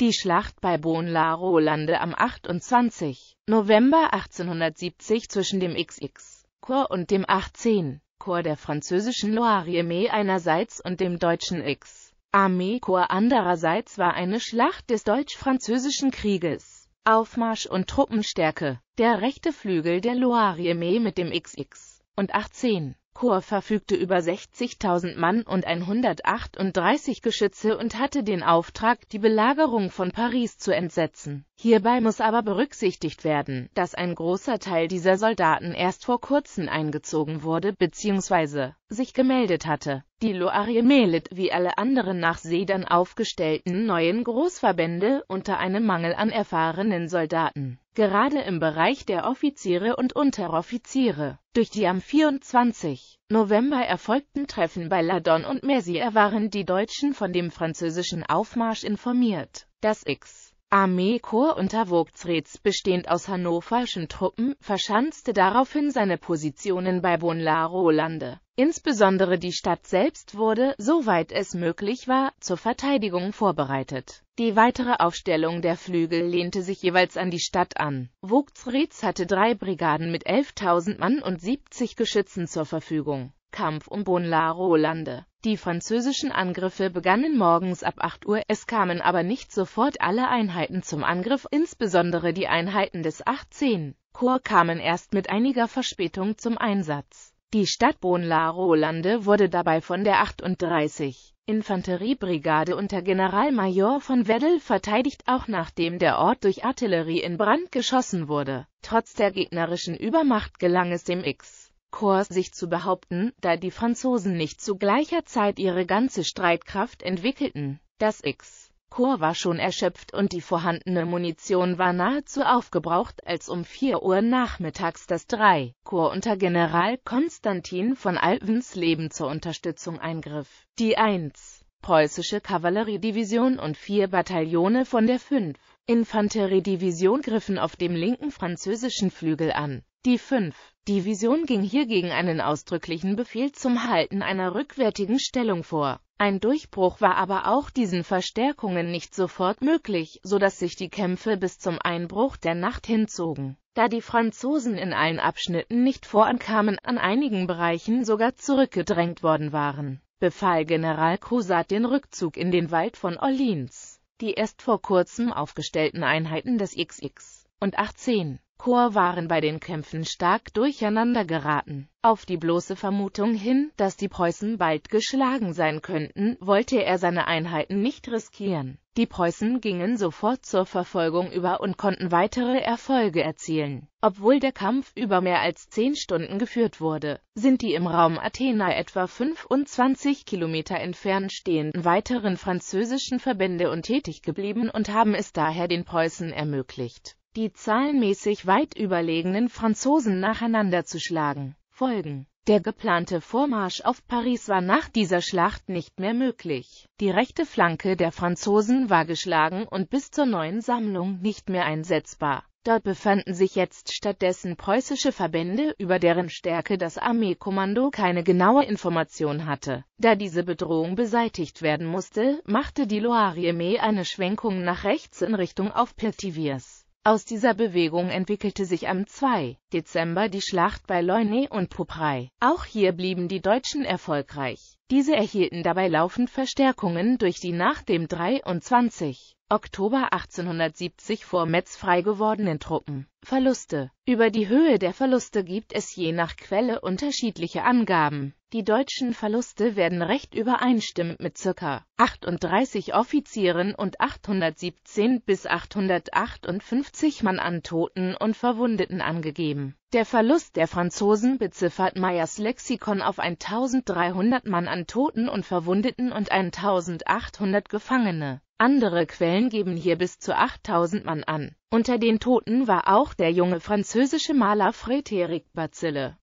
Die Schlacht bei Bonlaro-Lande am 28. November 1870 zwischen dem XX Korps und dem 18. Korps der französischen Loire-Armee einerseits und dem deutschen X Armeekorps andererseits war eine Schlacht des deutsch-französischen Krieges. Aufmarsch und Truppenstärke. Der rechte Flügel der Loire-Armee mit dem XX und 18 Chor verfügte über 60.000 Mann und 138 Geschütze und hatte den Auftrag, die Belagerung von Paris zu entsetzen. Hierbei muss aber berücksichtigt werden, dass ein großer Teil dieser Soldaten erst vor kurzem eingezogen wurde bzw. sich gemeldet hatte die Loire-Melet wie alle anderen nach Sedern aufgestellten neuen Großverbände unter einem Mangel an erfahrenen Soldaten, gerade im Bereich der Offiziere und Unteroffiziere. Durch die am 24. November erfolgten Treffen bei Ladon und Messier waren die Deutschen von dem französischen Aufmarsch informiert. Das X Armeekorps unter Vogtsreds bestehend aus hannoverschen Truppen, verschanzte daraufhin seine Positionen bei Bonlaro-Lande. Insbesondere die Stadt selbst wurde, soweit es möglich war, zur Verteidigung vorbereitet. Die weitere Aufstellung der Flügel lehnte sich jeweils an die Stadt an. Vogtsreds hatte drei Brigaden mit 11.000 Mann und 70 Geschützen zur Verfügung. Kampf um Bonlaro-Lande. Die französischen Angriffe begannen morgens ab 8 Uhr, es kamen aber nicht sofort alle Einheiten zum Angriff, insbesondere die Einheiten des 18. Korps kamen erst mit einiger Verspätung zum Einsatz. Die Stadt Bonlaro-Lande wurde dabei von der 38. Infanteriebrigade unter Generalmajor von Wedel verteidigt, auch nachdem der Ort durch Artillerie in Brand geschossen wurde. Trotz der gegnerischen Übermacht gelang es dem X. Korps sich zu behaupten, da die Franzosen nicht zu gleicher Zeit ihre ganze Streitkraft entwickelten. Das X. Korps war schon erschöpft und die vorhandene Munition war nahezu aufgebraucht, als um 4 Uhr nachmittags das 3. Korps unter General Konstantin von Alvensleben zur Unterstützung eingriff. Die 1. Preußische Kavalleriedivision und vier Bataillone von der 5. Infanteriedivision griffen auf dem linken französischen Flügel an. Die 5. Division ging hiergegen einen ausdrücklichen Befehl zum Halten einer rückwärtigen Stellung vor. Ein Durchbruch war aber auch diesen Verstärkungen nicht sofort möglich, so dass sich die Kämpfe bis zum Einbruch der Nacht hinzogen, da die Franzosen in allen Abschnitten nicht vorankamen, an einigen Bereichen sogar zurückgedrängt worden waren, befahl General Cosat den Rückzug in den Wald von Orleans. Die erst vor kurzem aufgestellten Einheiten des XX und 18 Korps waren bei den Kämpfen stark durcheinander geraten. Auf die bloße Vermutung hin, dass die Preußen bald geschlagen sein könnten, wollte er seine Einheiten nicht riskieren. Die Preußen gingen sofort zur Verfolgung über und konnten weitere Erfolge erzielen. Obwohl der Kampf über mehr als zehn Stunden geführt wurde, sind die im Raum Athena etwa 25 Kilometer entfernt stehenden weiteren französischen Verbände untätig geblieben und haben es daher den Preußen ermöglicht, die zahlenmäßig weit überlegenen Franzosen nacheinander zu schlagen. Folgen der geplante Vormarsch auf Paris war nach dieser Schlacht nicht mehr möglich. Die rechte Flanke der Franzosen war geschlagen und bis zur neuen Sammlung nicht mehr einsetzbar. Dort befanden sich jetzt stattdessen preußische Verbände, über deren Stärke das Armeekommando keine genaue Information hatte. Da diese Bedrohung beseitigt werden musste, machte die Loire-Armee eine Schwenkung nach rechts in Richtung auf Petiviers. Aus dieser Bewegung entwickelte sich am 2. Dezember die Schlacht bei Leune und Poprei. Auch hier blieben die Deutschen erfolgreich. Diese erhielten dabei laufend Verstärkungen durch die nach dem 23. Oktober 1870 vor Metz freigewordenen Truppen. Verluste Über die Höhe der Verluste gibt es je nach Quelle unterschiedliche Angaben. Die deutschen Verluste werden recht übereinstimmend mit ca. 38 Offizieren und 817 bis 858 Mann an Toten und Verwundeten angegeben. Der Verlust der Franzosen beziffert Meyers Lexikon auf 1300 Mann an Toten und Verwundeten und 1800 Gefangene. Andere Quellen geben hier bis zu 8000 Mann an. Unter den Toten war auch der junge französische Maler Frédéric Bazille.